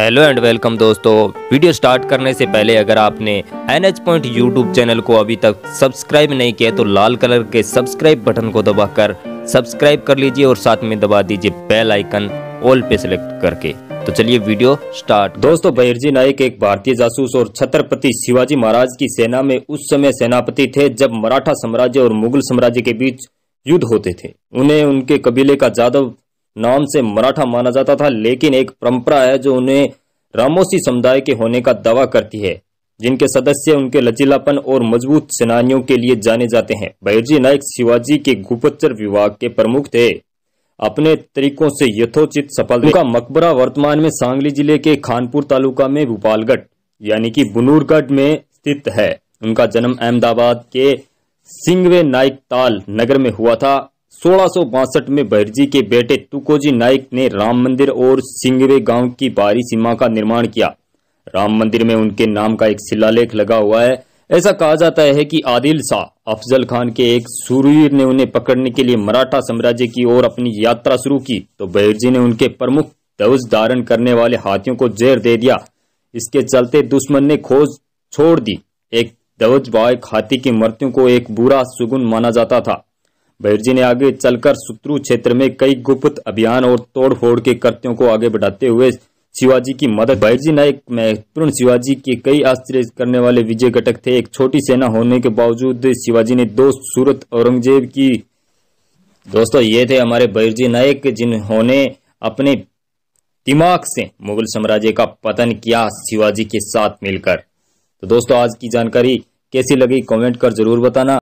hello and welcome दोस्तों video start करने से पहले अगर आपने N H point YouTube channel को अभी तक सब्सक्राइब नहीं किया तो लाल कलर के सब्सक्राइब बटन को दबाकर सब्सक्राइब कर लीजिए और साथ में दबा दीजिए बेल आइकन ऑल पे सिलेक्ट करके तो चलिए वीडियो स्टार्ट दोस्तों बहिर्जी नायक एक भारतीय जासूस और छत्रपति शिवाजी महाराज की सेना में उस समय सेनापति थे जब मराठा साम्राज्य और मुगल साम्राज्य के बीच युद्ध होते थे उन्हें उनके कबीले का जादव नाम से मराठा माना जाता था लेकिन एक परंपरा है जो उन्हें रामोसी समुदाय के होने का दावा करती है जिनके सदस्य उनके लचीलापन और मजबूत सेनानियों के लिए जाने जाते हैं बैरजी नायक शिवाजी के गुप्तचर विभाग के प्रमुख थे अपने तरीकों से यथोचित सफल का मकबरा वर्तमान में सांगली जिले के खानपुर तालुका में भोपालगढ़ यानी कि बुनूरगढ़ में स्थित है उनका जन्म अहमदाबाद के सिंगवे नाइक ताल नगर में हुआ था सोलह में बहरजी के बेटे तुकोजी नाइक ने राम मंदिर और सिंगवे गांव की बाहरी सीमा का निर्माण किया राम मंदिर में उनके नाम का एक शिलालेख लगा हुआ है ऐसा कहा जाता है कि आदिल शाह अफजल खान के एक सुरवीर ने उन्हें पकड़ने के लिए मराठा साम्राज्य की ओर अपनी यात्रा शुरू की तो बहरजी ने उनके प्रमुख ध्वज धारण करने वाले हाथियों को जेर दे दिया इसके चलते दुश्मन ने खोज छोड़ दी एक ध्वज बाइक हाथी की मृत्यु को एक बुरा सुगुन माना जाता था बहिर्जी ने आगे चलकर सुत्रु क्षेत्र में कई गुप्त अभियान और तोड़फोड़ के कृत्यो को आगे बढ़ाते हुए शिवाजी की मदद बैरजी नायक महत्वपूर्ण शिवाजी के कई आश्चर्य करने वाले विजय घटक थे एक छोटी सेना होने के बावजूद शिवाजी ने दो सूरत औरंगजेब की दोस्तों ये थे हमारे बैरजी नायक जिन्होंने अपने दिमाग से मुगल साम्राज्य का पतन किया शिवाजी के साथ मिलकर तो दोस्तों आज की जानकारी कैसी लगी कमेंट कर जरूर बताना